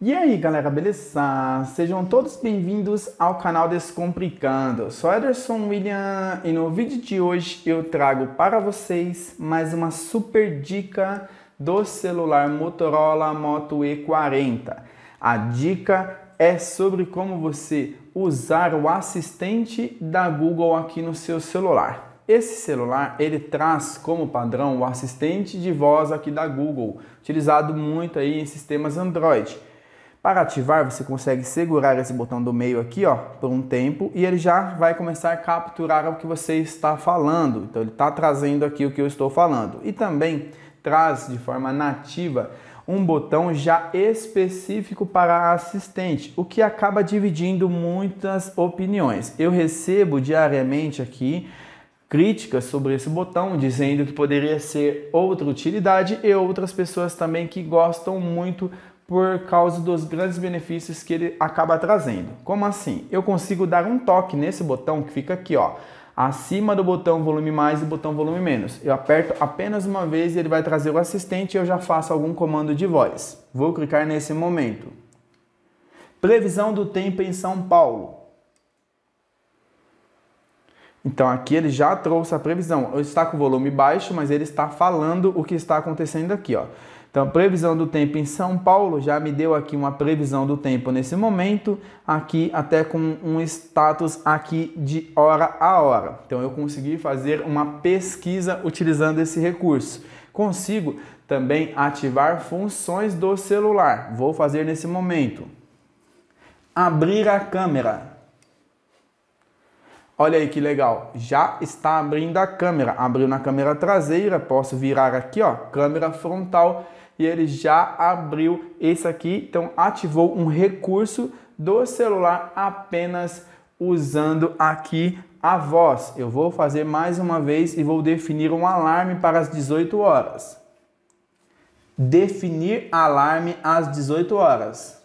E aí galera, beleza? Sejam todos bem-vindos ao canal Descomplicando. Sou Ederson William e no vídeo de hoje eu trago para vocês mais uma super dica do celular Motorola Moto E40. A dica é sobre como você usar o assistente da Google aqui no seu celular. Esse celular ele traz como padrão o assistente de voz aqui da Google, utilizado muito aí em sistemas Android. Para ativar, você consegue segurar esse botão do meio aqui, ó, por um tempo e ele já vai começar a capturar o que você está falando. Então ele está trazendo aqui o que eu estou falando. E também traz de forma nativa um botão já específico para assistente, o que acaba dividindo muitas opiniões. Eu recebo diariamente aqui críticas sobre esse botão, dizendo que poderia ser outra utilidade e outras pessoas também que gostam muito por causa dos grandes benefícios que ele acaba trazendo. Como assim? Eu consigo dar um toque nesse botão que fica aqui, ó, acima do botão volume mais e botão volume menos. Eu aperto apenas uma vez e ele vai trazer o assistente e eu já faço algum comando de voz. Vou clicar nesse momento. Previsão do tempo em São Paulo. Então aqui ele já trouxe a previsão. Eu está com o volume baixo, mas ele está falando o que está acontecendo aqui, ó. Então, a previsão do tempo em São Paulo já me deu aqui uma previsão do tempo nesse momento, aqui até com um status aqui de hora a hora. Então, eu consegui fazer uma pesquisa utilizando esse recurso. Consigo também ativar funções do celular. Vou fazer nesse momento. Abrir a câmera. Olha aí que legal, já está abrindo a câmera. Abriu na câmera traseira, posso virar aqui, ó, câmera frontal e ele já abriu esse aqui, então ativou um recurso do celular apenas usando aqui a voz. Eu vou fazer mais uma vez e vou definir um alarme para as 18 horas. Definir alarme às 18 horas.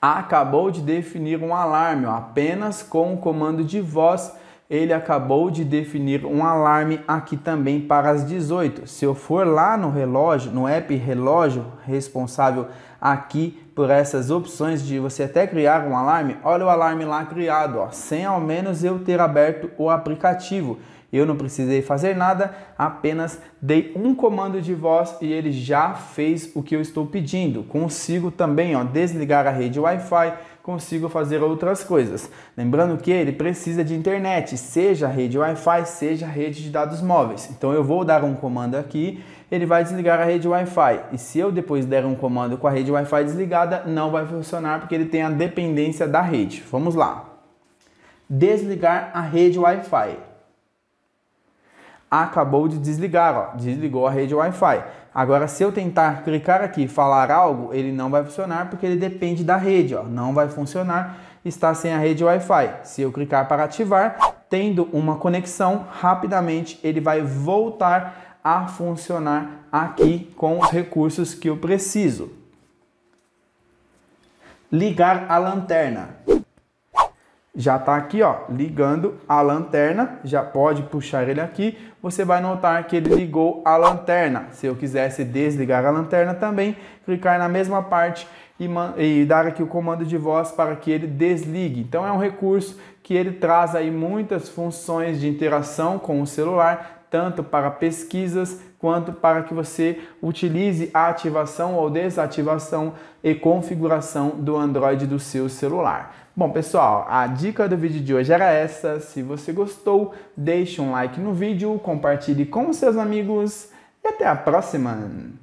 Acabou de definir um alarme ó, apenas com o comando de voz ele acabou de definir um alarme aqui também para as 18. Se eu for lá no relógio, no app relógio responsável aqui por essas opções de você até criar um alarme, olha o alarme lá criado, ó, sem ao menos eu ter aberto o aplicativo. Eu não precisei fazer nada, apenas dei um comando de voz e ele já fez o que eu estou pedindo. Consigo também ó, desligar a rede Wi-Fi, consigo fazer outras coisas. Lembrando que ele precisa de internet, seja rede Wi-Fi, seja rede de dados móveis. Então eu vou dar um comando aqui, ele vai desligar a rede Wi-Fi. E se eu depois der um comando com a rede Wi-Fi desligada, não vai funcionar porque ele tem a dependência da rede. Vamos lá. Desligar a rede Wi-Fi acabou de desligar, ó, desligou a rede Wi-Fi. Agora, se eu tentar clicar aqui e falar algo, ele não vai funcionar porque ele depende da rede, ó, não vai funcionar, está sem a rede Wi-Fi. Se eu clicar para ativar, tendo uma conexão, rapidamente ele vai voltar a funcionar aqui com os recursos que eu preciso. Ligar a lanterna já está aqui ó, ligando a lanterna, já pode puxar ele aqui, você vai notar que ele ligou a lanterna. Se eu quisesse desligar a lanterna também, clicar na mesma parte e, e dar aqui o comando de voz para que ele desligue. Então é um recurso que ele traz aí muitas funções de interação com o celular, tanto para pesquisas quanto para que você utilize a ativação ou desativação e configuração do Android do seu celular. Bom, pessoal, a dica do vídeo de hoje era essa. Se você gostou, deixe um like no vídeo, compartilhe com seus amigos e até a próxima!